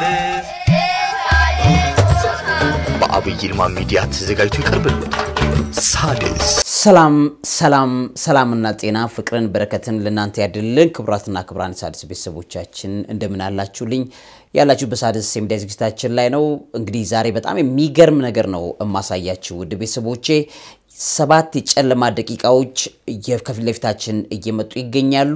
ሳልፍ በአብይ ይልማ ሚዲያ ተዘጋጅቶ ይቀርብልታል። ሳድስ ሰላም ሰላም ሰላምና ጤና ፍቅርን በረከትን ለእናንተ ያድልን። ክቡራትና ክቡራን ሳድስ ቤተሰቦቻችን እንደምን አላችሁልኝ? ያላችሁ በሳድስ የሚዲያ ዝግጅታችን ላይ ነው። እንግዲህ ዛሬ በጣም የሚገርም ነገር ነው የማሳያችሁ ውድ ቤተሰቦቼ። ሰባት የጨለማ ደቂቃዎች ከፊት ለፊታችን እየመጡ ይገኛሉ።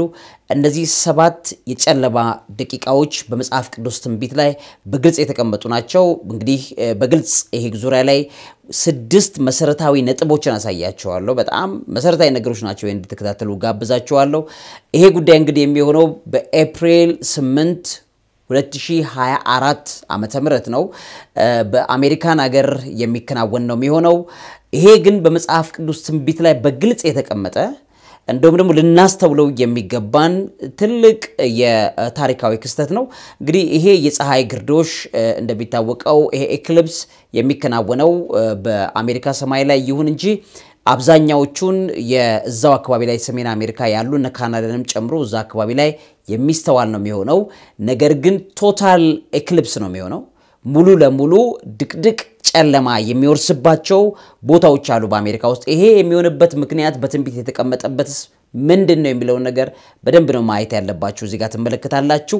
እነዚህ ሰባት የጨለማ ደቂቃዎች በመጽሐፍ ቅዱስ ትንቢት ላይ በግልጽ የተቀመጡ ናቸው። እንግዲህ በግልጽ ይሄ ዙሪያ ላይ ስድስት መሰረታዊ ነጥቦችን አሳያቸዋለሁ። በጣም መሰረታዊ ነገሮች ናቸው። ይህን እንድትከታተሉ ጋብዛቸዋለሁ። ይሄ ጉዳይ እንግዲህ የሚሆነው በኤፕሪል ስምንት 2024 ዓመተ ምህረት ነው በአሜሪካን ሀገር የሚከናወን ነው የሚሆነው። ይሄ ግን በመጽሐፍ ቅዱስ ትንቢት ላይ በግልጽ የተቀመጠ እንደውም ደግሞ ልናስተውለው የሚገባን ትልቅ የታሪካዊ ክስተት ነው። እንግዲህ ይሄ የፀሐይ ግርዶሽ እንደሚታወቀው ይሄ ኤክሊፕስ የሚከናወነው በአሜሪካ ሰማይ ላይ ይሁን እንጂ አብዛኛዎቹን የእዛው አካባቢ ላይ ሰሜን አሜሪካ ያሉ እነ ካናዳንም ጨምሮ እዛ አካባቢ ላይ የሚስተዋል ነው የሚሆነው። ነገር ግን ቶታል ኤክሊፕስ ነው የሚሆነው። ሙሉ ለሙሉ ድቅድቅ ጨለማ የሚወርስባቸው ቦታዎች አሉ በአሜሪካ ውስጥ። ይሄ የሚሆንበት ምክንያት በትንቢት የተቀመጠበት ምንድን ነው የሚለውን ነገር በደንብ ነው ማየት ያለባችሁ። እዚህ ጋር ትመለከታላችሁ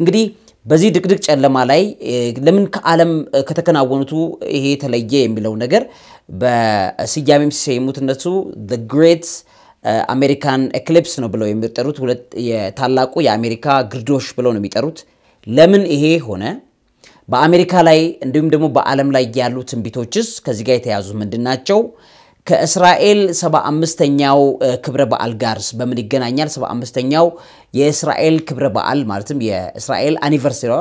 እንግዲህ በዚህ ድቅድቅ ጨለማ ላይ ለምን ከዓለም ከተከናወኑቱ ይሄ የተለየ የሚለው ነገር በስያሜም ሲሰይሙት እነሱ ግሬት አሜሪካን ኤክሊፕስ ነው ብለው የሚጠሩት የታላቁ የአሜሪካ ግርዶሽ ብለው ነው የሚጠሩት። ለምን ይሄ ሆነ? በአሜሪካ ላይ እንዲሁም ደግሞ በዓለም ላይ ያሉ ትንቢቶችስ ከዚህ ጋር የተያዙ ምንድን ናቸው? ከእስራኤል 75ኛው ክብረ በዓል ጋርስ በምን ይገናኛል? 75ኛው የእስራኤል ክብረ በዓል ማለትም የእስራኤል አኒቨርሰሪዋ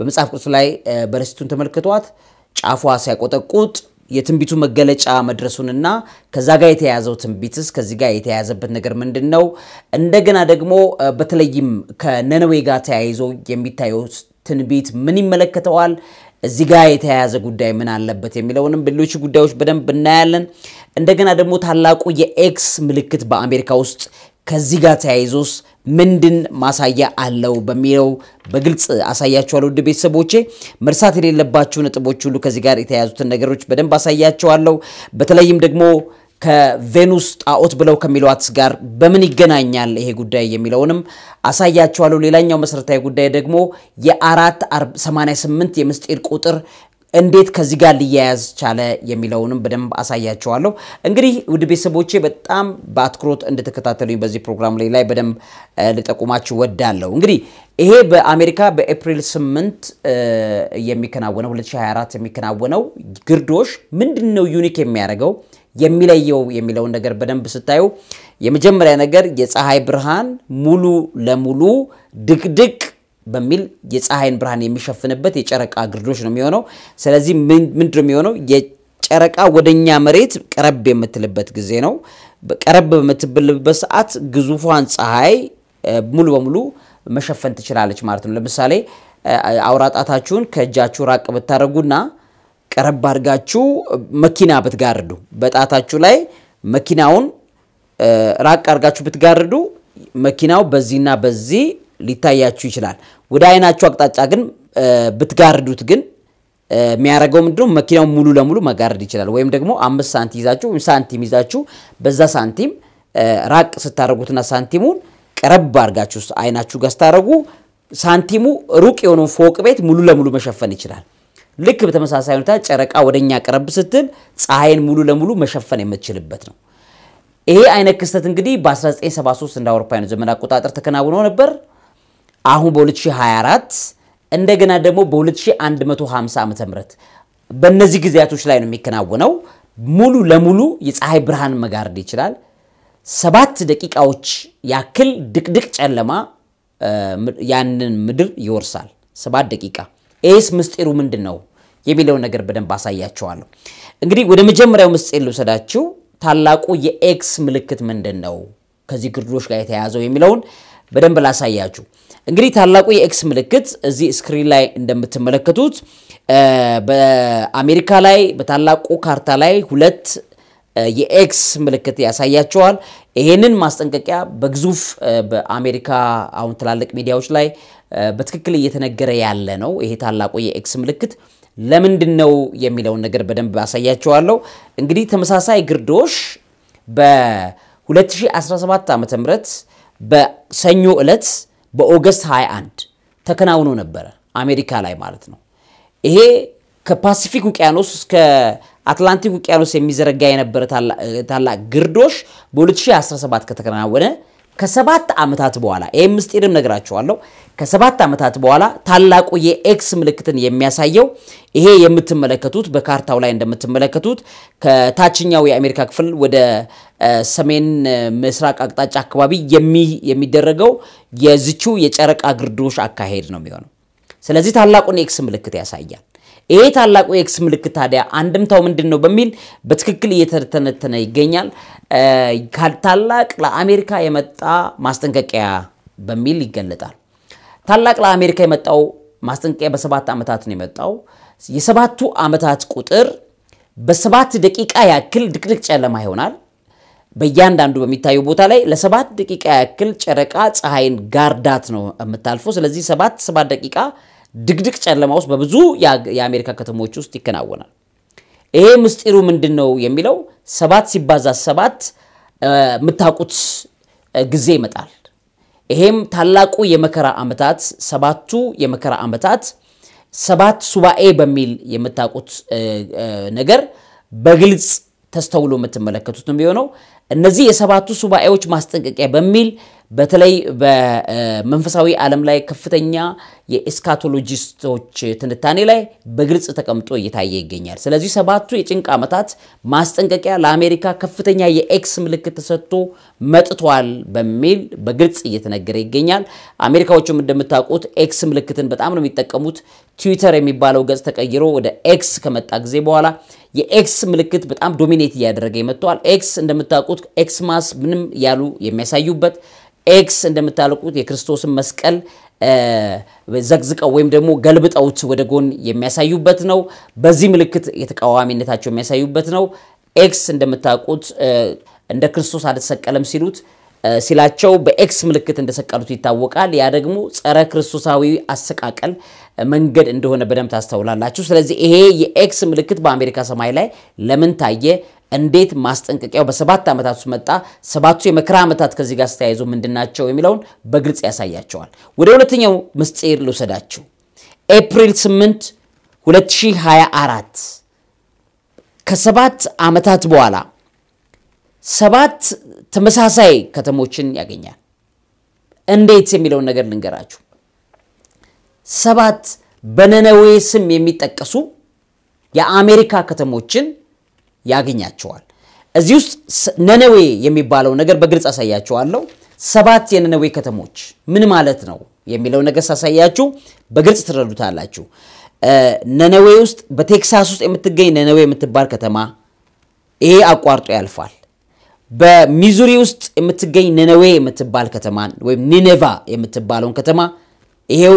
በመጽሐፍ ቅዱስ ላይ በረሲቱን ተመልክቷት ጫፏ ሲያቆጠቁጥ የትንቢቱ መገለጫ መድረሱንና ከዛ ጋር የተያያዘው ትንቢትስ ከዚህ ጋር የተያያዘበት ነገር ምንድን ነው? እንደገና ደግሞ በተለይም ከነነዌ ጋር ተያይዞ የሚታየው ትንቢት ምን ይመለከተዋል? እዚህ ጋር የተያያዘ ጉዳይ ምን አለበት የሚለውንም ሌሎች ጉዳዮች በደንብ እናያለን። እንደገና ደግሞ ታላቁ የኤክስ ምልክት በአሜሪካ ውስጥ ከዚህ ጋር ተያይዞስ ምንድን ማሳያ አለው በሚለው በግልጽ አሳያችኋለሁ። ውድ ቤተሰቦቼ መርሳት የሌለባችሁ ነጥቦች ሁሉ ከዚህ ጋር የተያያዙትን ነገሮች በደንብ አሳያችኋለሁ። በተለይም ደግሞ ከቬኑስ ጣዖት ብለው ከሚሏት ጋር በምን ይገናኛል ይሄ ጉዳይ የሚለውንም አሳያችኋለሁ። ሌላኛው መሰረታዊ ጉዳይ ደግሞ የአራት ሰማንያ የምስጢር ቁጥር እንዴት ከዚህ ጋር ሊያያዝ ቻለ የሚለውንም በደንብ አሳያቸዋለሁ። እንግዲህ ውድ ቤተሰቦቼ በጣም በአትኩሮት እንድትከታተሉኝ በዚህ ፕሮግራም ላይ ላይ በደንብ ልጠቁማችሁ ወዳለሁ። እንግዲህ ይሄ በአሜሪካ በኤፕሪል 8 የሚከናወነው 2024 የሚከናወነው ግርዶሽ ምንድን ነው ዩኒክ የሚያደርገው የሚለየው የሚለውን ነገር በደንብ ስታዩ የመጀመሪያ ነገር የፀሐይ ብርሃን ሙሉ ለሙሉ ድቅድቅ በሚል የፀሐይን ብርሃን የሚሸፍንበት የጨረቃ ግርዶች ነው የሚሆነው። ስለዚህ ምንድነው የሚሆነው? የጨረቃ ወደኛ መሬት ቀረብ የምትልበት ጊዜ ነው። ቀረብ በምትብልበት ሰዓት ግዙፏን ፀሐይ ሙሉ በሙሉ መሸፈን ትችላለች ማለት ነው። ለምሳሌ አውራጣታችሁን ከእጃችሁ ራቅ ብታደርጉና ቀረብ አድርጋችሁ መኪና ብትጋርዱ በጣታችሁ ላይ መኪናውን ራቅ አድርጋችሁ ብትጋርዱ መኪናው በዚህና በዚህ ሊታያችሁ ይችላል። ወደ አይናችሁ አቅጣጫ ግን ብትጋርዱት ግን የሚያደርገው ምንድነው መኪናውን ሙሉ ለሙሉ መጋረድ ይችላል። ወይም ደግሞ አምስት ሳንቲም ይዛችሁ ሳንቲም ይዛችሁ በዛ ሳንቲም ራቅ ስታደርጉትና ሳንቲሙን ቀረብ አድርጋችሁ አይናችሁ ጋር ስታደርጉ ሳንቲሙ ሩቅ የሆነው ፎቅ ቤት ሙሉ ለሙሉ መሸፈን ይችላል። ልክ በተመሳሳይ ሁኔታ ጨረቃ ወደኛ ቀረብ ስትል ፀሐይን ሙሉ ለሙሉ መሸፈን የምትችልበት ነው። ይሄ አይነት ክስተት እንግዲህ በ1973 እንደ አውሮፓውያኑ ዘመን አቆጣጠር ተከናውኖ ነበር። አሁን በ2024 እንደገና ደግሞ በ2150 ዓ ም በእነዚህ ጊዜያቶች ላይ ነው የሚከናወነው። ሙሉ ለሙሉ የፀሐይ ብርሃን መጋረድ ይችላል። ሰባት ደቂቃዎች ያክል ድቅድቅ ጨለማ ያንን ምድር ይወርሳል። ሰባት ደቂቃ። ይህስ ምስጢሩ ምንድን ነው የሚለው ነገር በደንብ አሳያቸዋለሁ። እንግዲህ ወደ መጀመሪያው ምስጢር ልውሰዳችሁ። ታላቁ የኤክስ ምልክት ምንድን ነው ከዚህ ግርዶች ጋር የተያያዘው የሚለውን በደንብ ላሳያችሁ። እንግዲህ ታላቁ የኤክስ ምልክት እዚህ ስክሪን ላይ እንደምትመለከቱት በአሜሪካ ላይ በታላቁ ካርታ ላይ ሁለት የኤክስ ምልክት ያሳያቸዋል። ይህንን ማስጠንቀቂያ በግዙፍ በአሜሪካ አሁን ትላልቅ ሚዲያዎች ላይ በትክክል እየተነገረ ያለ ነው። ይሄ ታላቁ የኤክስ ምልክት ለምንድን ነው የሚለውን ነገር በደንብ አሳያቸዋለሁ። እንግዲህ ተመሳሳይ ግርዶሽ በ2017 ዓ.ም በሰኞ ዕለት በኦገስት 21 ተከናውኖ ነበረ አሜሪካ ላይ ማለት ነው። ይሄ ከፓሲፊክ ውቅያኖስ እስከ አትላንቲክ ውቅያኖስ የሚዘረጋ የነበረ ታላቅ ግርዶሽ በ2017 ከተከናወነ ከሰባት ዓመታት በኋላ ይህ ምስጢርም ነግራችኋለሁ። ከሰባት ዓመታት በኋላ ታላቁ የኤክስ ምልክትን የሚያሳየው ይሄ የምትመለከቱት በካርታው ላይ እንደምትመለከቱት ከታችኛው የአሜሪካ ክፍል ወደ ሰሜን ምስራቅ አቅጣጫ አካባቢ የሚደረገው የዝቹ የጨረቃ ግርዶሽ አካሄድ ነው የሚሆነው። ስለዚህ ታላቁን ኤክስ ምልክት ያሳያል። ይሄ ታላቁ የኤክስ ምልክት ታዲያ አንድምታው ምንድን ነው በሚል በትክክል እየተተነተነ ይገኛል። ታላቅ ለአሜሪካ የመጣ ማስጠንቀቂያ በሚል ይገለጣል። ታላቅ ለአሜሪካ የመጣው ማስጠንቀቂያ በሰባት ዓመታት ነው የመጣው። የሰባቱ ዓመታት ቁጥር በሰባት ደቂቃ ያክል ድቅድቅ ጨለማ ይሆናል። በእያንዳንዱ በሚታየው ቦታ ላይ ለሰባት ደቂቃ ያክል ጨረቃ ፀሐይን ጋርዳት ነው የምታልፈው። ስለዚህ ሰባት ሰባት ደቂቃ ድቅድቅ ጨለማ ውስጥ በብዙ የአሜሪካ ከተሞች ውስጥ ይከናወናል። ይሄ ምስጢሩ ምንድን ነው የሚለው ሰባት ሲባዛ ሰባት የምታውቁት ጊዜ ይመጣል። ይሄም ታላቁ የመከራ ዓመታት ሰባቱ የመከራ ዓመታት ሰባት ሱባኤ በሚል የምታውቁት ነገር በግልጽ ተስተውሎ የምትመለከቱት ነው የሚሆነው። እነዚህ የሰባቱ ሱባኤዎች ማስጠንቀቂያ በሚል በተለይ በመንፈሳዊ ዓለም ላይ ከፍተኛ የኤስካቶሎጂስቶች ትንታኔ ላይ በግልጽ ተቀምጦ እየታየ ይገኛል። ስለዚህ ሰባቱ የጭንቅ ዓመታት ማስጠንቀቂያ ለአሜሪካ ከፍተኛ የኤክስ ምልክት ተሰጥቶ መጥቷል በሚል በግልጽ እየተነገረ ይገኛል። አሜሪካዎቹም እንደምታውቁት ኤክስ ምልክትን በጣም ነው የሚጠቀሙት። ትዊተር የሚባለው ገጽ ተቀይሮ ወደ ኤክስ ከመጣ ጊዜ በኋላ የኤክስ ምልክት በጣም ዶሚኔት እያደረገ መጥቷል። ኤክስ እንደምታውቁት ኤክስ ማስ ምንም ያሉ የሚያሳዩበት ኤክስ እንደምታልቁት የክርስቶስን መስቀል ዘግዝቀው ወይም ደግሞ ገልብጠውት ወደ ጎን የሚያሳዩበት ነው። በዚህ ምልክት የተቃዋሚነታቸው የሚያሳዩበት ነው። ኤክስ እንደምታውቁት እንደ ክርስቶስ አልተሰቀለም ሲሉት ሲላቸው በኤክስ ምልክት እንደሰቀሉት ይታወቃል። ያ ደግሞ ጸረ ክርስቶሳዊ አሰቃቀል መንገድ እንደሆነ በደንብ ታስተውላላችሁ። ስለዚህ ይሄ የኤክስ ምልክት በአሜሪካ ሰማይ ላይ ለምን ታየ? እንዴት ማስጠንቀቂያው በሰባት ዓመታት ውስጥ መጣ? ሰባቱ የመከራ ዓመታት ከዚህ ጋር ተያይዞ ምንድን ናቸው የሚለውን በግልጽ ያሳያቸዋል። ወደ ሁለተኛው ምስጢር ልውሰዳችሁ። ኤፕሪል 8 2024 ከሰባት ዓመታት በኋላ ሰባት ተመሳሳይ ከተሞችን ያገኛል። እንዴት የሚለውን ነገር ልንገራችሁ። ሰባት በነነዌ ስም የሚጠቀሱ የአሜሪካ ከተሞችን ያገኛቸዋል። እዚህ ውስጥ ነነዌ የሚባለው ነገር በግልጽ አሳያቸዋለሁ። ሰባት የነነዌ ከተሞች ምን ማለት ነው የሚለው ነገር ሳሳያችሁ በግልጽ ትረዱታላችሁ። ነነዌ ውስጥ በቴክሳስ ውስጥ የምትገኝ ነነዌ የምትባል ከተማ ይሄ አቋርጦ ያልፋል። በሚዙሪ ውስጥ የምትገኝ ነነዌ የምትባል ከተማን ወይም ኒኔቫ የምትባለውን ከተማ ይሄው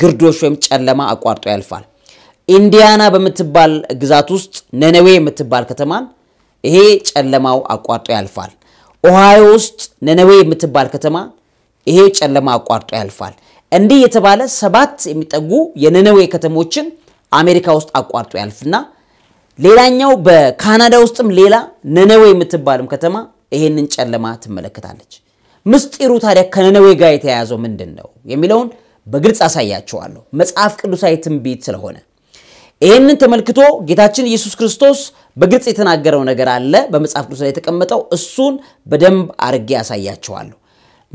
ግርዶሽ ወይም ጨለማ አቋርጦ ያልፋል። ኢንዲያና በምትባል ግዛት ውስጥ ነነዌ የምትባል ከተማን ይሄ ጨለማው አቋርጦ ያልፋል። ኦሃዮ ውስጥ ነነዌ የምትባል ከተማ ይሄ ጨለማ አቋርጦ ያልፋል። እንዲህ የተባለ ሰባት የሚጠጉ የነነዌ ከተሞችን አሜሪካ ውስጥ አቋርጦ ያልፍና ሌላኛው በካናዳ ውስጥም ሌላ ነነዌ የምትባልም ከተማ ይሄንን ጨለማ ትመለከታለች። ምስጢሩ ታዲያ ከነነዌ ጋር የተያያዘው ምንድን ነው የሚለውን በግልጽ አሳያቸዋለሁ። መጽሐፍ ቅዱሳዊ ትንቢት ስለሆነ ይህንን ተመልክቶ ጌታችን ኢየሱስ ክርስቶስ በግልጽ የተናገረው ነገር አለ፣ በመጽሐፍ ቅዱስ ላይ የተቀመጠው። እሱን በደንብ አድርጌ ያሳያቸዋለሁ።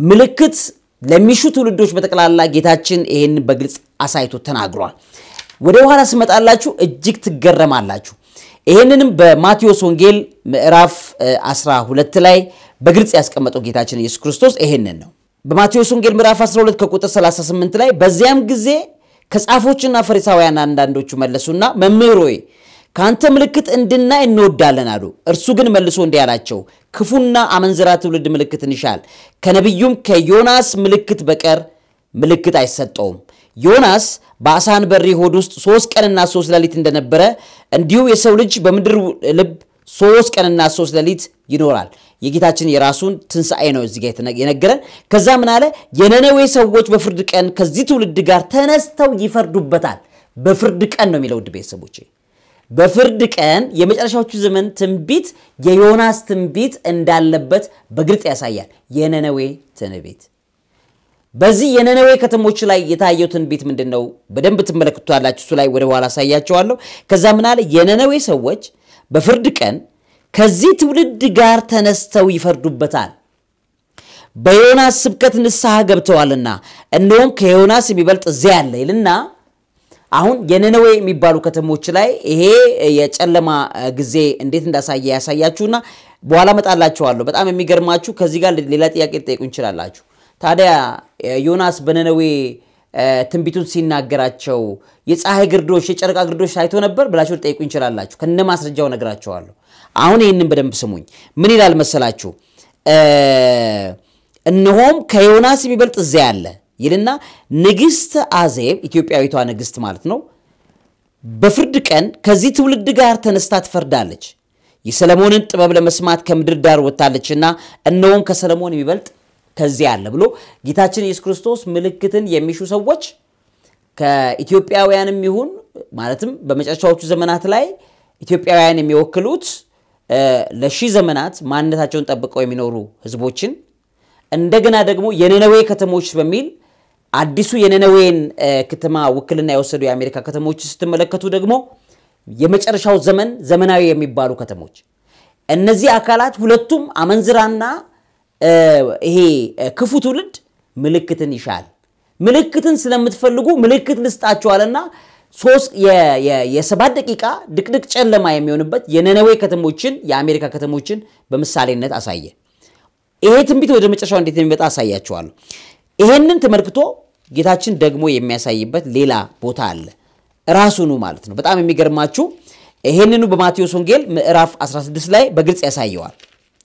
ምልክት ለሚሹ ትውልዶች በጠቅላላ ጌታችን ይህን በግልጽ አሳይቶ ተናግሯል። ወደ ኋላ ስመጣላችሁ እጅግ ትገረማላችሁ። ይህንንም በማቴዎስ ወንጌል ምዕራፍ 12 ላይ በግልጽ ያስቀመጠው ጌታችን ኢየሱስ ክርስቶስ ይህንን ነው። በማቴዎስ ወንጌል ምዕራፍ 12 ከቁጥር 38 ላይ በዚያም ጊዜ ከጻፎችና ፈሪሳውያን አንዳንዶቹ መለሱና መምህር ሆይ ከአንተ ምልክት እንድናይ እንወዳለን አሉ። እርሱ ግን መልሶ እንዲህ አላቸው፣ ክፉና አመንዝራ ትውልድ ምልክት እንሻል፣ ከነቢዩም ከዮናስ ምልክት በቀር ምልክት አይሰጠውም። ዮናስ በአሳ አንበሪ ሆድ ውስጥ ሶስት ቀንና ሶስት ሌሊት እንደነበረ እንዲሁ የሰው ልጅ በምድር ልብ ሶስት ቀንና ሶስት ሌሊት ይኖራል። የጌታችን የራሱን ትንሣኤ ነው እዚህ ጋር የነገረን። ከዛ ምን አለ? የነነዌ ሰዎች በፍርድ ቀን ከዚህ ትውልድ ጋር ተነስተው ይፈርዱበታል። በፍርድ ቀን ነው የሚለው ውድ ቤተሰቦች፣ በፍርድ ቀን የመጨረሻዎቹ ዘመን ትንቢት የዮናስ ትንቢት እንዳለበት በግልጽ ያሳያል። የነነዌ ትንቢት በዚህ የነነዌ ከተሞች ላይ የታየው ትንቢት ምንድን ነው? በደንብ ትመለክቱታላችሁ። እሱ ላይ ወደ ኋላ አሳያቸዋለሁ። ከዛ ምን አለ? የነነዌ ሰዎች በፍርድ ቀን ከዚህ ትውልድ ጋር ተነስተው ይፈርዱበታል። በዮናስ ስብከት ንስሐ ገብተዋልና እነሆም ከዮናስ የሚበልጥ እዚያ ያለ ይልና አሁን የነነዌ የሚባሉ ከተሞች ላይ ይሄ የጨለማ ጊዜ እንዴት እንዳሳየ ያሳያችሁና በኋላ መጣላችኋለሁ። በጣም የሚገርማችሁ ከዚህ ጋር ሌላ ጥያቄ ልጠይቁ እንችላላችሁ። ታዲያ ዮናስ በነነዌ ትንቢቱን ሲናገራቸው የፀሐይ ግርዶሽ፣ የጨረቃ ግርዶሽ ታይቶ ነበር ብላችሁ ልጠይቁ እንችላላችሁ ከነ ማስረጃው ነግራቸዋለሁ። አሁን ይህንን በደንብ ስሙኝ። ምን ይላል መሰላችሁ? እነሆም ከዮናስ የሚበልጥ እዚያ ያለ ይልና ንግስት አዜብ ኢትዮጵያዊቷ ንግስት ማለት ነው። በፍርድ ቀን ከዚህ ትውልድ ጋር ተነስታ ትፈርዳለች። የሰለሞንን ጥበብ ለመስማት ከምድር ዳር ወጥታለችና እነሆም ከሰለሞን የሚበልጥ ከዚያ አለ ብሎ ጌታችን ኢየሱስ ክርስቶስ ምልክትን የሚሹ ሰዎች ከኢትዮጵያውያንም ይሁን ማለትም በመጨረሻዎቹ ዘመናት ላይ ኢትዮጵያውያን የሚወክሉት ለሺህ ዘመናት ማንነታቸውን ጠብቀው የሚኖሩ ህዝቦችን እንደገና ደግሞ የነነዌ ከተሞች በሚል አዲሱ የነነዌን ከተማ ውክልና የወሰዱ የአሜሪካ ከተሞች ስትመለከቱ ደግሞ የመጨረሻው ዘመን ዘመናዊ የሚባሉ ከተሞች እነዚህ አካላት ሁለቱም አመንዝራና ይሄ ክፉ ትውልድ ምልክትን ይሻል። ምልክትን ስለምትፈልጉ ምልክት ልስጣችኋልና የሰባት ደቂቃ ድቅድቅ ጨለማ የሚሆንበት የነነዌ ከተሞችን የአሜሪካ ከተሞችን በምሳሌነት አሳየ። ይሄ ትንቢት ወደ መጨረሻው እንዴት የሚመጣ አሳያችኋል። ይሄንን ተመልክቶ ጌታችን ደግሞ የሚያሳይበት ሌላ ቦታ አለ። ራሱኑ ማለት ነው። በጣም የሚገርማችሁ ይሄንኑ በማቴዎስ ወንጌል ምዕራፍ 16 ላይ በግልጽ ያሳየዋል።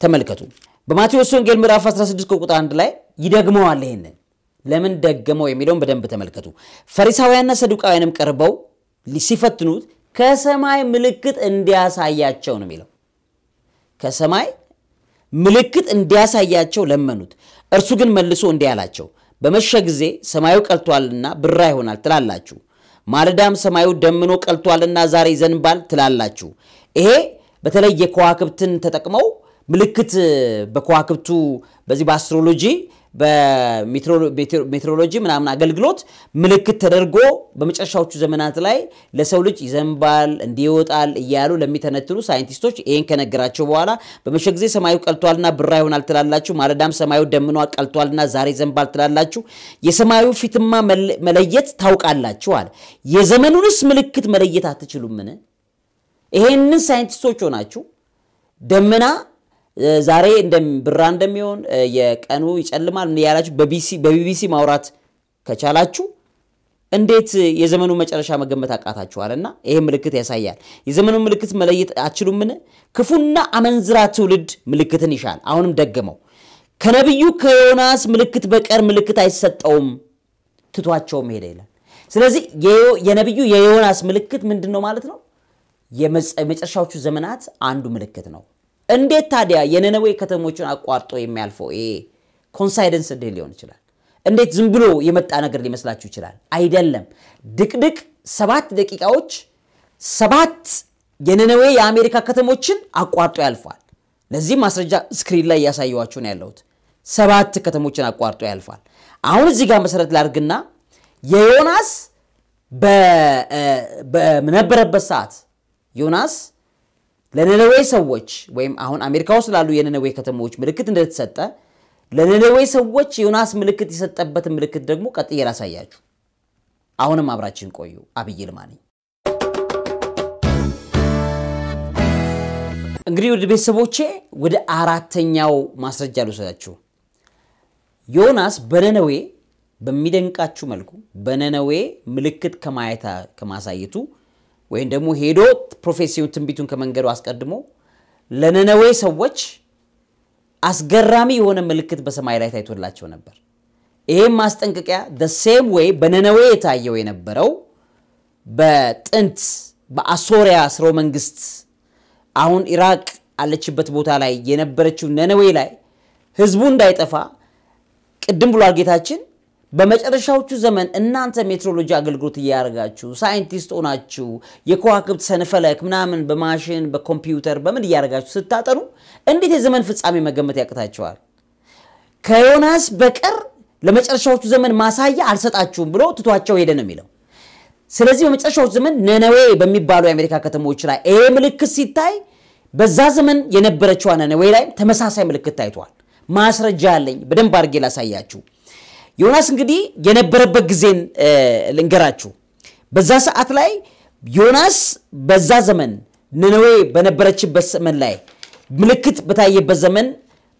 ተመልከቱ። በማቴዎስ ወንጌል ምዕራፍ 16 ከቁጥር 1 ላይ ይደግመዋል። ይህንን ለምን ደገመው የሚለውን በደንብ ተመልከቱ። ፈሪሳውያንና ሰዱቃውያንም ቀርበው ሲፈትኑት ከሰማይ ምልክት እንዲያሳያቸው ነው የሚለው። ከሰማይ ምልክት እንዲያሳያቸው ለመኑት። እርሱ ግን መልሶ እንዲህ አላቸው፣ በመሸ ጊዜ ሰማዩ ቀልቷልና ብራ ይሆናል ትላላችሁ፣ ማለዳም ሰማዩ ደምኖ ቀልቷልና ዛሬ ይዘንባል ትላላችሁ። ይሄ በተለይ የከዋክብትን ተጠቅመው ምልክት በከዋክብቱ በዚህ በአስትሮሎጂ በሜትሮሎጂ ምናምን አገልግሎት ምልክት ተደርጎ በመጨረሻዎቹ ዘመናት ላይ ለሰው ልጅ ይዘንባል፣ እንዲወጣል ይወጣል እያሉ ለሚተነትኑ ሳይንቲስቶች ይህን ከነገራቸው በኋላ በመሸ ጊዜ ሰማዩ ቀልቷልና ብራ ይሆናል ትላላችሁ፣ ማለዳም ሰማዩ ደምኖ ቀልቷልና ዛሬ ይዘንባል ትላላችሁ፣ የሰማዩ ፊትማ መለየት ታውቃላችሁ አለ። የዘመኑንስ ምልክት መለየት አትችሉምን? ይሄንን ሳይንቲስቶች ሆናችሁ ደመና ዛሬ ብራ እንደሚሆን የቀኑ ይጨልማል ያላችሁ በቢቢሲ ማውራት ከቻላችሁ እንዴት የዘመኑ መጨረሻ መገመት አቃታችኋል? እና ይሄ ምልክት ያሳያል። የዘመኑ ምልክት መለየት አችሉምን? ክፉና አመንዝራ ትውልድ ምልክትን ይሻል። አሁንም ደገመው። ከነቢዩ ከዮናስ ምልክት በቀር ምልክት አይሰጠውም፣ ትቷቸውም ሄደ ይላል። ስለዚህ የነቢዩ የዮናስ ምልክት ምንድን ነው ማለት ነው? የመጨረሻዎቹ ዘመናት አንዱ ምልክት ነው። እንዴት ታዲያ የነነዌ ከተሞችን አቋርጦ የሚያልፈው ይሄ ኮንሳይደንስ እንዴት ሊሆን ይችላል? እንዴት ዝም ብሎ የመጣ ነገር ሊመስላችሁ ይችላል? አይደለም። ድቅድቅ ሰባት ደቂቃዎች ሰባት የነነዌ የአሜሪካ ከተሞችን አቋርጦ ያልፏል። ለዚህ ማስረጃ ስክሪን ላይ እያሳየዋችሁ ነው ያለሁት። ሰባት ከተሞችን አቋርጦ ያልፏል። አሁን እዚህ ጋር መሰረት ላድርግና የዮናስ በነበረበት ሰዓት ዮናስ ለነነዌ ሰዎች ወይም አሁን አሜሪካ ውስጥ ላሉ የነነዌ ከተሞች ምልክት እንደተሰጠ ለነነዌ ሰዎች ዮናስ ምልክት የሰጠበትን ምልክት ደግሞ ቀጥዬ ላሳያችሁ። አሁንም አብራችን ቆዩ። አብይ ይልማ ነኝ። እንግዲህ ወደ ቤተሰቦቼ ወደ አራተኛው ማስረጃ ልውሰዳችሁ። ዮናስ በነነዌ በሚደንቃችሁ መልኩ በነነዌ ምልክት ከማየታ ከማሳየቱ ወይም ደግሞ ሄዶ ፕሮፌሲውን ትንቢቱን ከመንገዱ አስቀድሞ ለነነዌ ሰዎች አስገራሚ የሆነ ምልክት በሰማይ ላይ ታይቶላቸው ነበር። ይህም ማስጠንቀቂያ ሴም ወይ በነነዌ የታየው የነበረው በጥንት በአሶሪያ ስሮ መንግስት አሁን ኢራቅ አለችበት ቦታ ላይ የነበረችው ነነዌ ላይ ህዝቡ እንዳይጠፋ ቅድም ብሏል ጌታችን በመጨረሻዎቹ ዘመን እናንተ ሜትሮሎጂ አገልግሎት እያደረጋችሁ ሳይንቲስት ሆናችሁ የከዋክብት ሰንፈለክ ምናምን በማሽን በኮምፒውተር በምን እያደረጋችሁ ስታጠኑ እንዴት የዘመን ፍጻሜ መገመት ያቅታቸዋል? ከዮናስ በቀር ለመጨረሻዎቹ ዘመን ማሳያ አልሰጣችሁም ብሎ ትቷቸው ሄደ ነው የሚለው። ስለዚህ በመጨረሻዎቹ ዘመን ነነዌ በሚባሉ የአሜሪካ ከተሞች ላይ ይሄ ምልክት ሲታይ በዛ ዘመን የነበረችዋ ነነዌ ላይ ተመሳሳይ ምልክት ታይቷል። ማስረጃ አለኝ፣ በደንብ አድርጌ ላሳያችሁ። ዮናስ እንግዲህ የነበረበት ጊዜን ልንገራችሁ። በዛ ሰዓት ላይ ዮናስ በዛ ዘመን ነነዌ በነበረችበት ዘመን ላይ ምልክት በታየበት ዘመን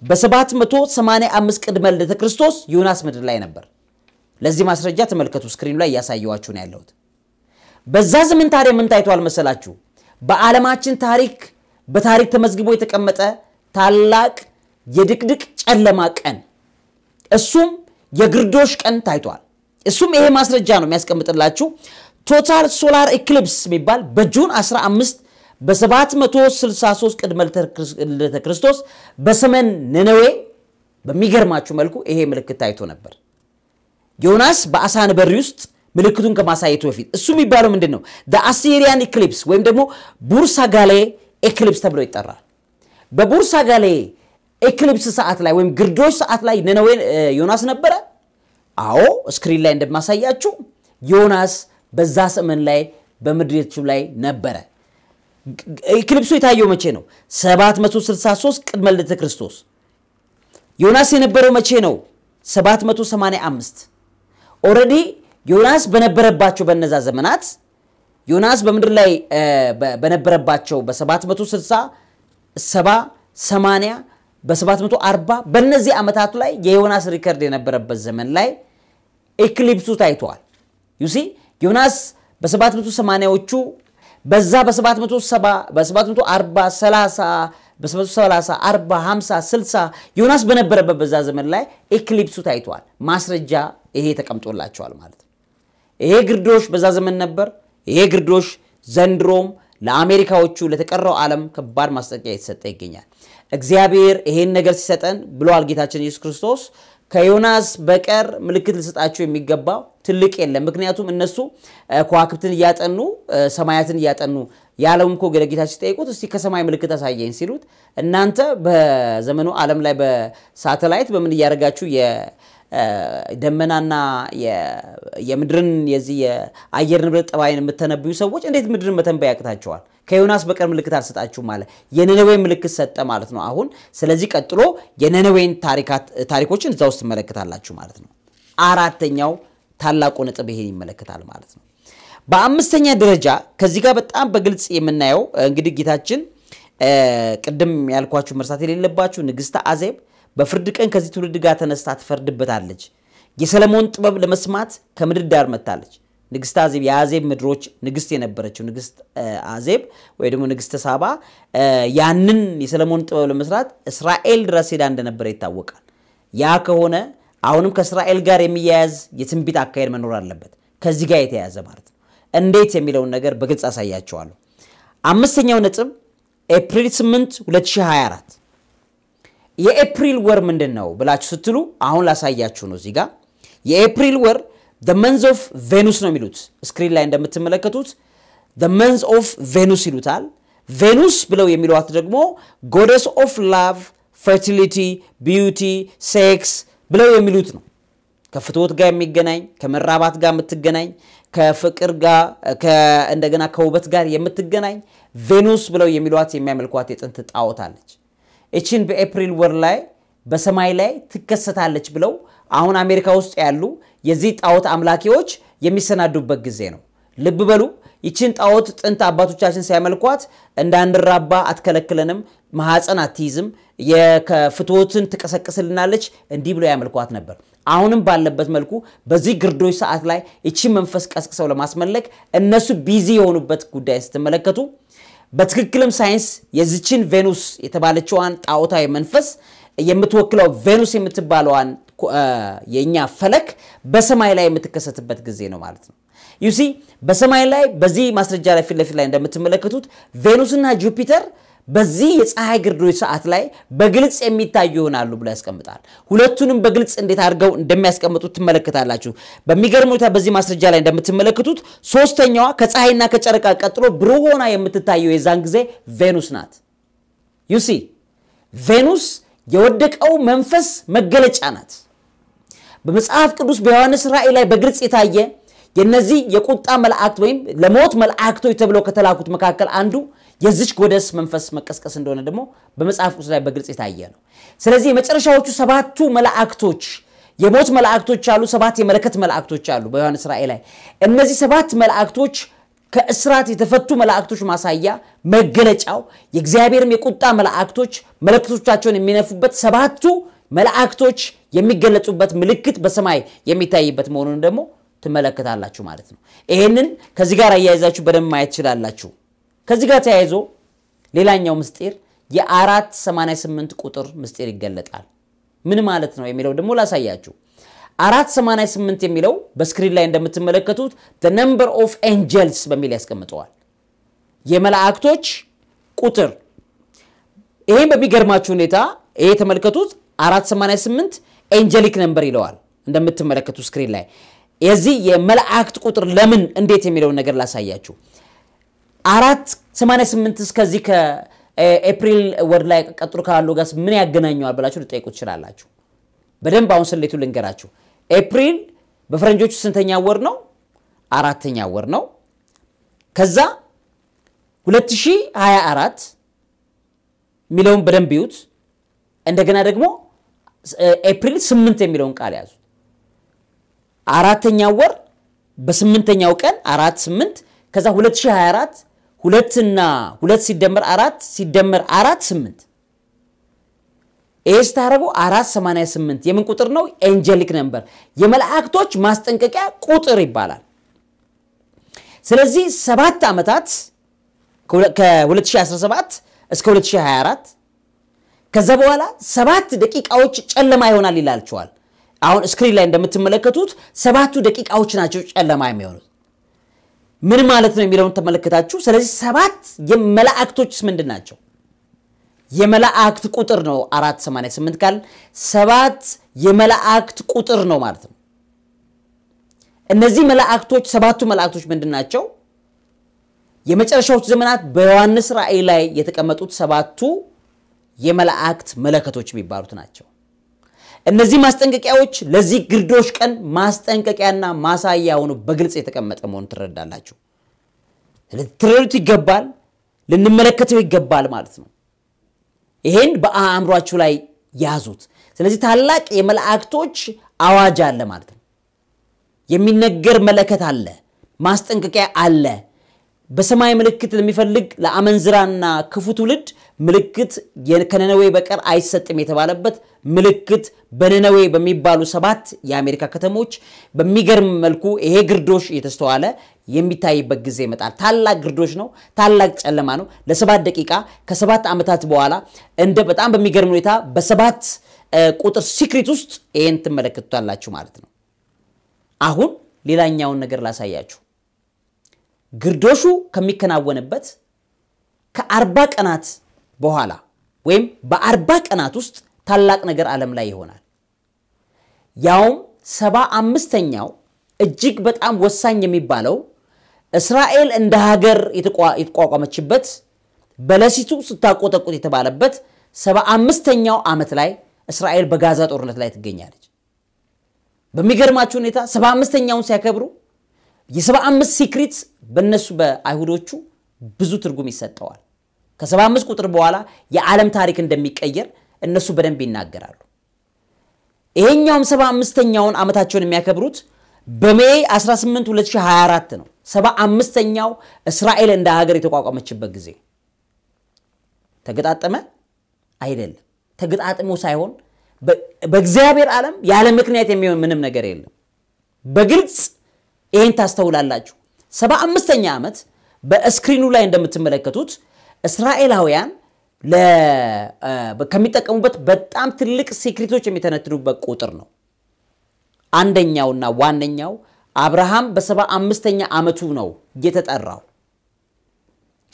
በ785 ቅድመ ልደተ ክርስቶስ ዮናስ ምድር ላይ ነበር። ለዚህ ማስረጃ ተመልከቱ። ስክሪኑ ላይ እያሳየዋችሁ ነው ያለሁት። በዛ ዘመን ታዲያ ምን ታይቶ አልመሰላችሁ በዓለማችን ታሪክ በታሪክ ተመዝግቦ የተቀመጠ ታላቅ የድቅድቅ ጨለማ ቀን እሱም የግርዶሽ ቀን ታይቷል። እሱም ይሄ ማስረጃ ነው የሚያስቀምጥላችሁ። ቶታል ሶላር ኢክሊፕስ የሚባል በጁን 15 በ763 ቅድመ ልደተ ክርስቶስ በሰሜን ነነዌ በሚገርማችሁ መልኩ ይሄ ምልክት ታይቶ ነበር። ዮናስ በአሳ በሪ ውስጥ ምልክቱን ከማሳየቱ በፊት እሱ የሚባለው ምንድን ነው? አሲሪያን ኢክሊፕስ ወይም ደግሞ ቡርሳጋሌ ኢክሊፕስ ተብሎ ይጠራል። በቡርሳጋሌ ኤክሊፕስ ሰዓት ላይ ወይም ግርዶች ሰዓት ላይ ነነዌ ዮናስ ነበረ? አዎ፣ ስክሪን ላይ እንደማሳያችሁ ዮናስ በዛ ዘመን ላይ በምድሪቱ ላይ ነበረ። ኤክሊፕሱ የታየው መቼ ነው? 763 ቅድመ ልደተ ክርስቶስ። ዮናስ የነበረው መቼ ነው? 785 ኦልሬዲ ዮናስ በነበረባቸው በነዛ ዘመናት ዮናስ በምድር ላይ በነበረባቸው በ760 70 80 በ740 በእነዚህ ዓመታቱ ላይ የዮናስ ሪከርድ የነበረበት ዘመን ላይ ኤክሊፕሱ ታይቷል። ዩሲ ዮናስ በ780ዎቹ በዛ በ740 30 40 50 60 ዮናስ በነበረበት በዛ ዘመን ላይ ኤክሊፕሱ ታይቷል። ማስረጃ ይሄ ተቀምጦላቸዋል ማለት ነው። ይሄ ግርዶሽ በዛ ዘመን ነበር። ይሄ ግርዶሽ ዘንድሮም ለአሜሪካዎቹ ለተቀረው ዓለም ከባድ ማስጠንቀቂያ የተሰጠ ይገኛል። እግዚአብሔር ይሄን ነገር ሲሰጠን ብለዋል ጌታችን ኢየሱስ ክርስቶስ ከዮናስ በቀር ምልክት ልሰጣቸው የሚገባው ትልቅ የለም። ምክንያቱም እነሱ ከዋክብትን እያጠኑ ሰማያትን እያጠኑ የዓለምም እኮ ጌታችን ጠይቁት እስቲ ከሰማይ ምልክት አሳየኝ ሲሉት እናንተ በዘመኑ ዓለም ላይ በሳተላይት በምን እያደረጋችሁ ደመናና የምድርን የዚህ የአየር ንብረት ጠባይን የምተነብዩ ሰዎች እንዴት ምድርን መተንበይ ያቅታቸዋል? ከዮናስ በቀር ምልክት አልሰጣችሁም ማለት የነነዌ ምልክት ሰጠ ማለት ነው። አሁን ስለዚህ ቀጥሎ የነነዌን ታሪኮችን እዛ ውስጥ ትመለከታላችሁ ማለት ነው። አራተኛው ታላቁ ነጥብ ይሄን ይመለከታል ማለት ነው። በአምስተኛ ደረጃ ከዚህ ጋር በጣም በግልጽ የምናየው እንግዲህ ጌታችን ቅድም ያልኳችሁ መርሳት የሌለባችሁ ንግስተ አዜብ በፍርድ ቀን ከዚህ ትውልድ ጋር ተነስታ ትፈርድበታለች። የሰለሞን ጥበብ ለመስማት ከምድር ዳር መጥታለች። ንግስት አዜብ የአዜብ ምድሮች ንግስት የነበረችው ንግስት አዜብ ወይ ደግሞ ንግስተ ሳባ ያንን የሰለሞን ጥበብ ለመስራት እስራኤል ድረስ ሄዳ እንደነበረ ይታወቃል። ያ ከሆነ አሁንም ከእስራኤል ጋር የሚያያዝ የትንቢት አካሄድ መኖር አለበት። ከዚህ ጋር የተያያዘ ማለት ነው። እንዴት የሚለውን ነገር በግልጽ አሳያቸዋለሁ። አምስተኛው ነጥብ ኤፕሪል 8 2024 የኤፕሪል ወር ምንድን ነው ብላችሁ ስትሉ አሁን ላሳያችሁ ነው። እዚህ ጋር የኤፕሪል ወር ዘ መንዝ ኦፍ ቬኑስ ነው የሚሉት። ስክሪን ላይ እንደምትመለከቱት ዘ መንዝ ኦፍ ቬኑስ ይሉታል። ቬኑስ ብለው የሚሏት ደግሞ ጎደስ ኦፍ ላቭ፣ ፈርቲሊቲ፣ ቢዩቲ፣ ሴክስ ብለው የሚሉት ነው። ከፍትወት ጋር የሚገናኝ ከመራባት ጋር የምትገናኝ ከፍቅር ጋር እንደገና ከውበት ጋር የምትገናኝ ቬኑስ ብለው የሚሏት የሚያመልኳት የጥንት ጣዖት አለች። እችን በኤፕሪል ወር ላይ በሰማይ ላይ ትከሰታለች ብለው አሁን አሜሪካ ውስጥ ያሉ የዚህ ጣዖት አምላኪዎች የሚሰናዱበት ጊዜ ነው። ልብ በሉ። ይችን ጣዖት ጥንት አባቶቻችን ሲያመልኳት እንዳንራባ አትከለክለንም፣ ማሐፀን አትይዝም፣ የፍትወትን ትቀሰቅስልናለች እንዲህ ብሎ ያመልኳት ነበር። አሁንም ባለበት መልኩ በዚህ ግርዶች ሰዓት ላይ ይችን መንፈስ ቀስቅሰው ለማስመለክ እነሱ ቢዚ የሆኑበት ጉዳይ ስትመለከቱ በትክክልም ሳይንስ የዚችን ቬኑስ የተባለችዋን ጣዖታዊ መንፈስ የምትወክለው ቬኑስ የምትባለዋን የእኛ ፈለክ በሰማይ ላይ የምትከሰትበት ጊዜ ነው ማለት ነው። ዩሲ በሰማይ ላይ በዚህ ማስረጃ ላይ ፊት ለፊት ላይ እንደምትመለከቱት ቬኑስና ጁፒተር በዚህ የፀሐይ ግርዶች ሰዓት ላይ በግልጽ የሚታዩ ይሆናሉ ብሎ ያስቀምጣል። ሁለቱንም በግልጽ እንዴት አድርገው እንደሚያስቀምጡት ትመለከታላችሁ። በሚገርም ሁኔታ በዚህ ማስረጃ ላይ እንደምትመለከቱት ሶስተኛዋ ከፀሐይና ከጨረቃ ቀጥሎ ብሩህ ሆና የምትታየው የዛን ጊዜ ቬኑስ ናት። ዩሲ ቬኑስ የወደቀው መንፈስ መገለጫ ናት። በመጽሐፍ ቅዱስ በዮሐንስ ራእይ ላይ በግልጽ የታየ የነዚህ የቁጣ መላእክት ወይም ለሞት መላእክቶች ተብለው ከተላኩት መካከል አንዱ የዚች ጎደስ መንፈስ መቀስቀስ እንደሆነ ደግሞ በመጽሐፍ ቅዱስ ላይ በግልጽ የታየ ነው። ስለዚህ የመጨረሻዎቹ ሰባቱ መላእክቶች የሞት መላእክቶች አሉ፣ ሰባት የመለከት መላእክቶች አሉ በዮሐንስ ራእይ ላይ። እነዚህ ሰባት መላእክቶች ከእስራት የተፈቱ መላእክቶች ማሳያ መገለጫው የእግዚአብሔርም የቁጣ መላእክቶች መለከቶቻቸውን የሚነፉበት ሰባቱ መላእክቶች የሚገለጹበት ምልክት በሰማይ የሚታይበት መሆኑን ደግሞ ትመለከታላችሁ ማለት ነው። ይህንን ከዚህ ጋር አያይዛችሁ በደንብ ማየት ትችላላችሁ። ከዚህ ጋር ተያይዞ ሌላኛው ምስጢር የአራት 88 ቁጥር ምስጢር ይገለጣል። ምን ማለት ነው የሚለው ደግሞ ላሳያችሁ። አራት 88 የሚለው በስክሪን ላይ እንደምትመለከቱት ነምበር ኦፍ ኤንጀልስ በሚል ያስቀምጠዋል። የመላእክቶች ቁጥር። ይህም በሚገርማችሁ ሁኔታ ይሄ የተመለከቱት 488 ኤንጀሊክ ነምበር ይለዋል። እንደምትመለከቱ ስክሪን ላይ የዚህ የመላእክት ቁጥር ለምን እንዴት የሚለውን ነገር ላሳያችሁ። አራት 88 እስከዚህ ከኤፕሪል ወር ላይ ቀጥሎ ካሉ ጋር ምን ያገናኘዋል ብላችሁ ልጠይቁ ትችላላችሁ። በደንብ አሁን ስሌቱ ልንገራችሁ። ኤፕሪል በፈረንጆቹ ስንተኛ ወር ነው? አራተኛ ወር ነው። ከዛ 2024 የሚለውን በደንብ ይዩት። እንደገና ደግሞ ኤፕሪል ስምንት የሚለውን ቃል ያዙ። አራተኛው ወር በስምንተኛው ቀን አራት ስምንት ከዛ 2024 ሁለትና ሁለት ሲደመር አራት ሲደመር አራት ስምንት ይህ ስታደረጉ አራት ሰማንያ ስምንት የምን ቁጥር ነው? ኤንጀሊክ ነምበር የመላእክቶች ማስጠንቀቂያ ቁጥር ይባላል። ስለዚህ ሰባት ዓመታት ከ2017 እስከ 2024 ከዛ በኋላ ሰባት ደቂቃዎች ጨለማ ይሆናል ይላልቸዋል። አሁን ስክሪን ላይ እንደምትመለከቱት ሰባቱ ደቂቃዎች ናቸው ጨለማ የሚሆኑት። ምን ማለት ነው የሚለውን ተመለከታችሁ። ስለዚህ ሰባት የመላእክቶችስ ምንድን ናቸው? የመላእክት ቁጥር ነው። 488 ካል ሰባት የመላእክት ቁጥር ነው ማለት ነው። እነዚህ መላእክቶች ሰባቱ መላእክቶች ምንድን ናቸው? የመጨረሻዎች ዘመናት በዮሐንስ ራእይ ላይ የተቀመጡት ሰባቱ የመላእክት መለከቶች የሚባሉት ናቸው። እነዚህ ማስጠንቀቂያዎች ለዚህ ግርዶሽ ቀን ማስጠንቀቂያና ማሳያ ሆኖ በግልጽ የተቀመጠ መሆኑ ትረዳላችሁ። ትረዱት ይገባል፣ ልንመለከተው ይገባል ማለት ነው። ይሄን በአእምሯችሁ ላይ ያዙት። ስለዚህ ታላቅ የመላእክቶች አዋጅ አለ ማለት ነው። የሚነገር መለከት አለ፣ ማስጠንቀቂያ አለ። በሰማይ ምልክት ለሚፈልግ ለአመንዝራና ክፉ ትውልድ ምልክት ከነነዌ በቀር አይሰጥም የተባለበት ምልክት በነነዌ በሚባሉ ሰባት የአሜሪካ ከተሞች በሚገርም መልኩ ይሄ ግርዶሽ እየተስተዋለ የሚታይበት ጊዜ ይመጣል። ታላቅ ግርዶሽ ነው። ታላቅ ጨለማ ነው። ለሰባት ደቂቃ ከሰባት ዓመታት በኋላ እንደ በጣም በሚገርም ሁኔታ በሰባት ቁጥር ሲክሪት ውስጥ ይሄን ትመለከቱታላችሁ ማለት ነው። አሁን ሌላኛውን ነገር ላሳያችሁ። ግርዶሹ ከሚከናወንበት ከአርባ ቀናት በኋላ ወይም በአርባ ቀናት ውስጥ ታላቅ ነገር ዓለም ላይ ይሆናል። ያውም ሰባ አምስተኛው እጅግ በጣም ወሳኝ የሚባለው እስራኤል እንደ ሀገር የተቋቋመችበት በለሲቱ ስታቆጠቁጥ የተባለበት ሰባ አምስተኛው ዓመት ላይ እስራኤል በጋዛ ጦርነት ላይ ትገኛለች። በሚገርማችሁ ሁኔታ ሰባ አምስተኛውን ሲያከብሩ የሰባ አምስት ሲክሪት በእነሱ በአይሁዶቹ ብዙ ትርጉም ይሰጠዋል። ከ75 ቁጥር በኋላ የዓለም ታሪክ እንደሚቀየር እነሱ በደንብ ይናገራሉ። ይሄኛውም 75 ተኛውን ዓመታቸውን የሚያከብሩት በሜ 18 2024 ነው። 75ተኛው እስራኤል እንደ ሀገር የተቋቋመችበት ጊዜ ተገጣጠመ አይደለም። ተገጣጥሞ ሳይሆን በእግዚአብሔር ዓለም ያለ ምክንያት የሚሆን ምንም ነገር የለም። በግልጽ ይህን ታስተውላላችሁ። ሰባ 75ተኛ ዓመት በስክሪኑ ላይ እንደምትመለከቱት እስራኤላውያን ከሚጠቀሙበት በጣም ትልቅ ሲክሪቶች የሚተነትኑበት ቁጥር ነው። አንደኛውና ዋነኛው አብርሃም በሰባ አምስተኛ ዓመቱ ነው የተጠራው።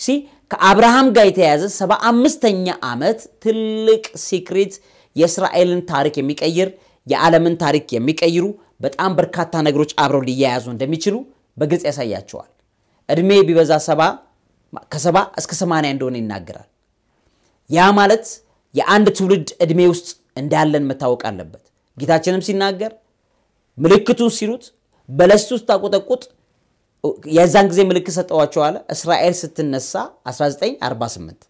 ሲ ከአብርሃም ጋር የተያያዘ ሰባ አምስተኛ ዓመት ትልቅ ሲክሪት የእስራኤልን ታሪክ የሚቀይር የዓለምን ታሪክ የሚቀይሩ በጣም በርካታ ነገሮች አብረው ሊያያዙ እንደሚችሉ በግልጽ ያሳያቸዋል። እድሜ ቢበዛ ሰባ ከሰባ እስከ ሰማንያ እንደሆነ ይናገራል። ያ ማለት የአንድ ትውልድ እድሜ ውስጥ እንዳለን መታወቅ አለበት። ጌታችንም ሲናገር ምልክቱን ሲሉት በለስቱ ስታቆጠቁጥ የዛን ጊዜ ምልክት ሰጠዋቸው አለ። እስራኤል ስትነሳ 1948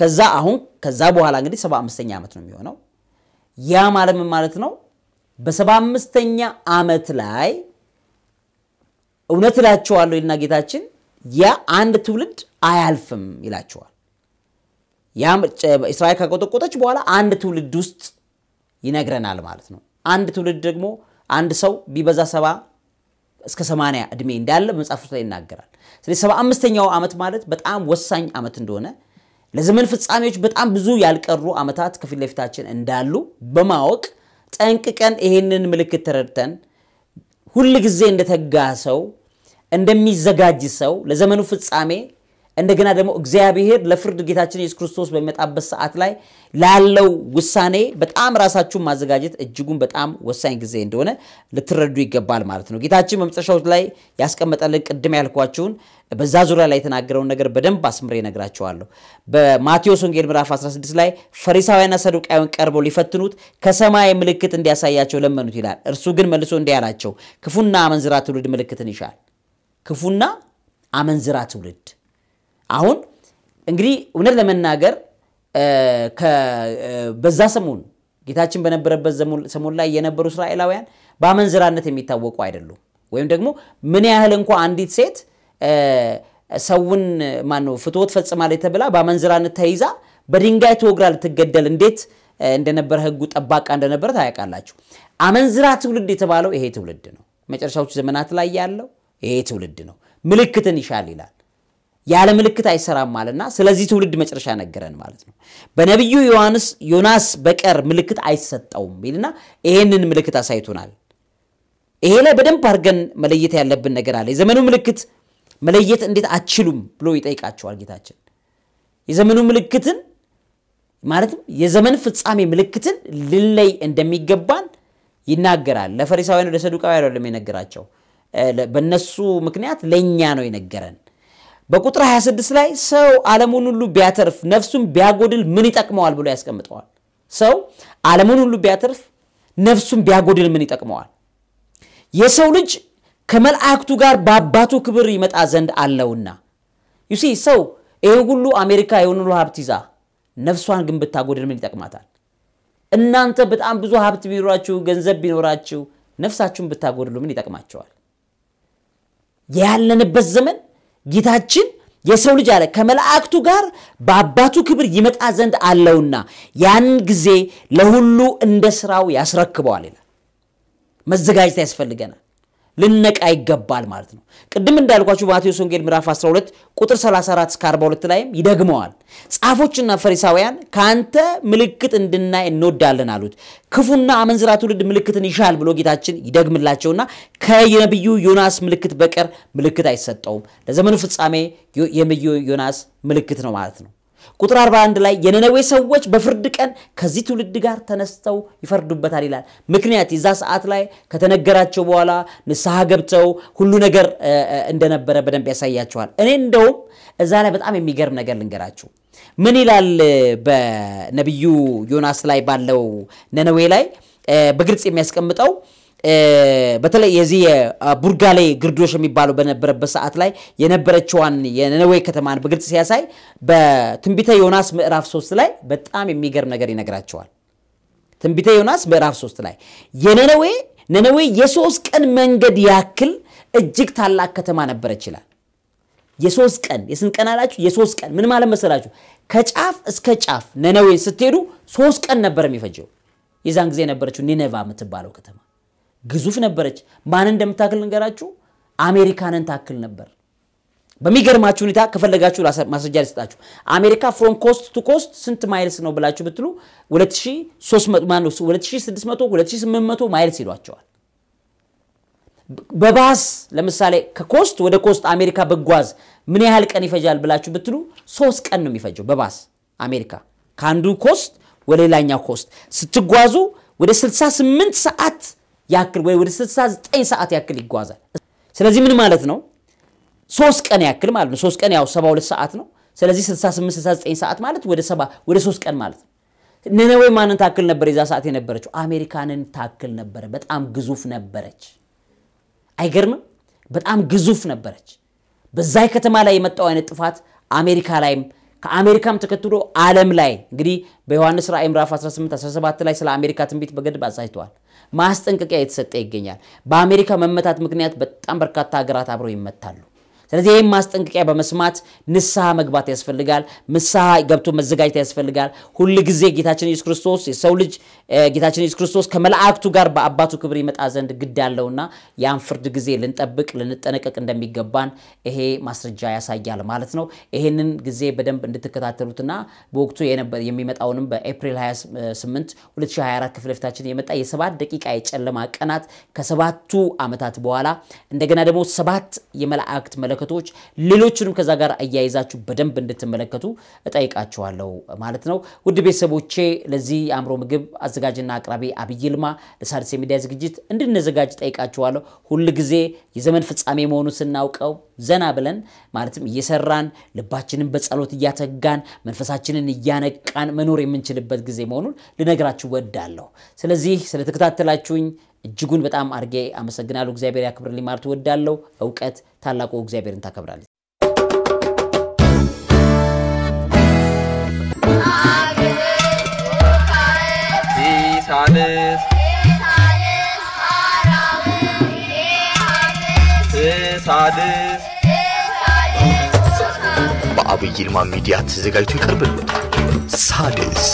ከዛ አሁን ከዛ በኋላ እንግዲህ 75 ዓመት ነው የሚሆነው። ያ ማለት ምን ማለት ነው? በ75ኛ ዓመት ላይ እውነት እላቸዋለሁ ይልና ጌታችን የአንድ ትውልድ አያልፍም ይላቸዋል። እስራኤል ከቆጠቆጠች በኋላ አንድ ትውልድ ውስጥ ይነግረናል ማለት ነው። አንድ ትውልድ ደግሞ አንድ ሰው ቢበዛ ሰባ እስከ ሰማንያ እድሜ እንዳለ መጽሐፍ ላይ ይናገራል። ስለዚህ ሰባ አምስተኛው ዓመት ማለት በጣም ወሳኝ ዓመት እንደሆነ ለዘመን ፍጻሜዎች በጣም ብዙ ያልቀሩ ዓመታት ከፊት ለፊታችን እንዳሉ በማወቅ ጠንቅቀን ይሄንን ምልክት ተረድተን ሁል ጊዜ እንደተጋ ሰው እንደሚዘጋጅ ሰው ለዘመኑ ፍጻሜ እንደገና ደግሞ እግዚአብሔር ለፍርድ ጌታችን ኢየሱስ ክርስቶስ በሚመጣበት ሰዓት ላይ ላለው ውሳኔ በጣም ራሳችሁን ማዘጋጀት እጅጉን በጣም ወሳኝ ጊዜ እንደሆነ ልትረዱ ይገባል ማለት ነው። ጌታችን በመጨረሻው ላይ ያስቀመጠልን ቅድም ያልኳችሁን በዛ ዙሪያ ላይ የተናገረውን ነገር በደንብ አስምሬ ነግራቸዋለሁ። በማቴዎስ ወንጌል ምዕራፍ 16 ላይ ፈሪሳውያንና ሰዱቃውያን ቀርበው ሊፈትኑት ከሰማይ ምልክት እንዲያሳያቸው ለመኑት ይላል። እርሱ ግን መልሶ እንዲህ አላቸው፣ ክፉና አመንዝራ ትውልድ ምልክትን ይሻል ክፉና አመንዝራ ትውልድ። አሁን እንግዲህ እውነት ለመናገር በዛ ሰሞን ጌታችን በነበረበት ሰሞን ላይ የነበሩ እስራኤላውያን በአመንዝራነት የሚታወቁ አይደሉም። ወይም ደግሞ ምን ያህል እንኳ አንዲት ሴት ሰውን ማነው ፍትወት ፈጽማለች ተብላ በአመንዝራነት ተይዛ በድንጋይ ተወግራ ልትገደል እንዴት እንደነበረ ህጉ ጠባቃ እንደነበረ ታያውቃላችሁ። አመንዝራ ትውልድ የተባለው ይሄ ትውልድ ነው። መጨረሻዎቹ ዘመናት ላይ ያለው ይሄ ትውልድ ነው፣ ምልክትን ይሻል ይላል። ያለ ምልክት አይሰራም ማለትና ስለዚህ ትውልድ መጨረሻ ነገረን ማለት ነው። በነቢዩ ዮሐንስ ዮናስ በቀር ምልክት አይሰጠውም ይልና ይሄንን ምልክት አሳይቶናል። ይሄ ላይ በደንብ አድርገን መለየት ያለብን ነገር አለ። የዘመኑ ምልክት መለየት እንዴት አችሉም ብሎ ይጠይቃቸዋል ጌታችን። የዘመኑ ምልክትን ማለትም የዘመን ፍጻሜ ምልክትን ልለይ እንደሚገባን ይናገራል። ለፈሪሳውያን ወደ አይደለም የነገራቸው በነሱ ምክንያት ለእኛ ነው የነገረን። በቁጥር 26 ላይ ሰው ዓለሙን ሁሉ ቢያተርፍ ነፍሱን ቢያጎድል ምን ይጠቅመዋል ብሎ ያስቀምጠዋል። ሰው ዓለሙን ሁሉ ቢያተርፍ ነፍሱን ቢያጎድል ምን ይጠቅመዋል? የሰው ልጅ ከመላእክቱ ጋር በአባቱ ክብር ይመጣ ዘንድ አለውና። ዩሲ ሰው ይህ ሁሉ አሜሪካ የሆኑ ሀብት ይዛ ነፍሷን ግን ብታጎድል ምን ይጠቅማታል? እናንተ በጣም ብዙ ሀብት ቢኖራችሁ፣ ገንዘብ ቢኖራችሁ ነፍሳችሁን ብታጎድሉ ምን ይጠቅማቸዋል? ያለንበት ዘመን ጌታችን የሰው ልጅ አለ ከመላእክቱ ጋር በአባቱ ክብር ይመጣ ዘንድ አለውና ያን ጊዜ ለሁሉ እንደ ስራው ያስረክበዋል ይላል። መዘጋጀት ያስፈልገናል። ልነቃ ይገባል ማለት ነው። ቅድም እንዳልኳችሁ በማቴዎስ ወንጌል ምዕራፍ 12 ቁጥር 34 እስከ 42 ላይም ይደግመዋል። ጻፎችና ፈሪሳውያን ከአንተ ምልክት እንድናይ እንወዳለን አሉት። ክፉና አመንዝራ ትውልድ ምልክትን ይሻል ብሎ ጌታችን ይደግምላቸውና ከነቢዩ ዮናስ ምልክት በቀር ምልክት አይሰጠውም። ለዘመኑ ፍጻሜ የነቢዩ ዮናስ ምልክት ነው ማለት ነው። ቁጥር 41 ላይ የነነዌ ሰዎች በፍርድ ቀን ከዚህ ትውልድ ጋር ተነስተው ይፈርዱበታል ይላል። ምክንያት የዛ ሰዓት ላይ ከተነገራቸው በኋላ ንስሐ ገብተው ሁሉ ነገር እንደነበረ በደንብ ያሳያቸዋል። እኔ እንደውም እዛ ላይ በጣም የሚገርም ነገር ልንገራችሁ። ምን ይላል በነቢዩ ዮናስ ላይ ባለው ነነዌ ላይ በግልጽ የሚያስቀምጠው በተለይ የዚህ የቡርጋሌ ግርዶሽ የሚባለው በነበረበት ሰዓት ላይ የነበረችዋን የነነዌ ከተማን በግልጽ ሲያሳይ በትንቢተ ዮናስ ምዕራፍ 3 ላይ በጣም የሚገርም ነገር ይነግራቸዋል። ትንቢተ ዮናስ ምዕራፍ 3 ላይ የነነዌ ነነዌ የሶስት ቀን መንገድ ያክል እጅግ ታላቅ ከተማ ነበረች ይላል። የሶስት ቀን የስንት ቀን አላችሁ? የሶስት ቀን ምን ማለት መሰላችሁ? ከጫፍ እስከ ጫፍ ነነዌ ስትሄዱ ሶስት ቀን ነበር የሚፈጀው። የዛን ጊዜ የነበረችው ኒነቫ የምትባለው ከተማ ግዙፍ ነበረች። ማን እንደምታክል ንገራችሁ፣ አሜሪካንን ታክል ነበር። በሚገርማችሁ ሁኔታ ከፈለጋችሁ ማስረጃ ሊሰጣችሁ አሜሪካ ፍሮም ኮስት ቱ ኮስት ስንት ማይልስ ነው ብላችሁ ብትሉ 2600 ማይልስ ይሏቸዋል። በባስ ለምሳሌ ከኮስት ወደ ኮስት አሜሪካ በጓዝ ምን ያህል ቀን ይፈጃል ብላችሁ ብትሉ ሶስት ቀን ነው የሚፈጀው በባስ አሜሪካ ከአንዱ ኮስት ወደ ሌላኛው ኮስት ስትጓዙ ወደ 68 ሰዓት ያክል ወይ ወደ 69 ሰዓት ያክል ይጓዛል። ስለዚህ ምን ማለት ነው? ሶስት ቀን ያክል ማለት ነው። ሶስት ቀን ያው 72 ሰዓት ነው። ስለዚህ 68 69 ሰዓት ማለት ወደ ሰባ ወደ ሶስት ቀን ማለት ነው። ነነዌ ማንን ታክል ነበር የዛ ሰዓት የነበረችው? አሜሪካንን ታክል ነበረ። በጣም ግዙፍ ነበረች። አይገርምም? በጣም ግዙፍ ነበረች። በዛ ከተማ ላይ የመጣው አይነት ጥፋት አሜሪካ ላይም ከአሜሪካም ተከትሎ ዓለም ላይ እንግዲህ በዮሐንስ ራእይ ምዕራፍ 18 17 ላይ ስለ አሜሪካ ትንቢት በገድብ አሳይተዋል። ማስጠንቀቂያ የተሰጠ ይገኛል። በአሜሪካ መመታት ምክንያት በጣም በርካታ ሀገራት አብረው ይመታሉ። ስለዚህ ይህም ማስጠንቀቂያ በመስማት ንስሐ መግባት ያስፈልጋል። ንስሐ ገብቶ መዘጋጀት ያስፈልጋል። ሁል ጊዜ ጌታችን ኢየሱስ ክርስቶስ የሰው ልጅ ጌታችን ኢየሱስ ክርስቶስ ከመላእክቱ ጋር በአባቱ ክብር ይመጣ ዘንድ ግድ ያለውና ያን ፍርድ ጊዜ ልንጠብቅ ልንጠነቀቅ እንደሚገባን ይሄ ማስረጃ ያሳያል ማለት ነው። ይሄንን ጊዜ በደንብ እንድትከታተሉትና በወቅቱ የሚመጣውንም በኤፕሪል 28 2024 ክፍለ ለፊታችን የመጣ የሰባት ደቂቃ የጨለማ ቀናት ከሰባቱ ዓመታት በኋላ እንደገና ደግሞ ሰባት የመላእክት መለ ተመልከቶች ሌሎችንም ከዛ ጋር አያይዛችሁ በደንብ እንድትመለከቱ እጠይቃችኋለሁ ማለት ነው። ውድ ቤተሰቦቼ ለዚህ የአእምሮ ምግብ አዘጋጅና አቅራቢ አብይ ይልማ ለሣድስ የሚዲያ ዝግጅት እንድንዘጋጅ ጠይቃችኋለሁ። ሁል ጊዜ የዘመን ፍጻሜ መሆኑ ስናውቀው ዘና ብለን ማለትም እየሰራን ልባችንን በጸሎት እያተጋን መንፈሳችንን እያነቃን መኖር የምንችልበት ጊዜ መሆኑን ልነግራችሁ ወዳለሁ። ስለዚህ ስለተከታተላችሁኝ እጅጉን በጣም አርጌ አመሰግናለሁ። እግዚአብሔር ያክብርልኝ ማለት እወዳለሁ። እውቀት ታላቁ እግዚአብሔርን ታከብራለች። በአብይ ይልማ ሚዲያ ተዘጋጅቶ ይቀርብልዎታል። ሳድስ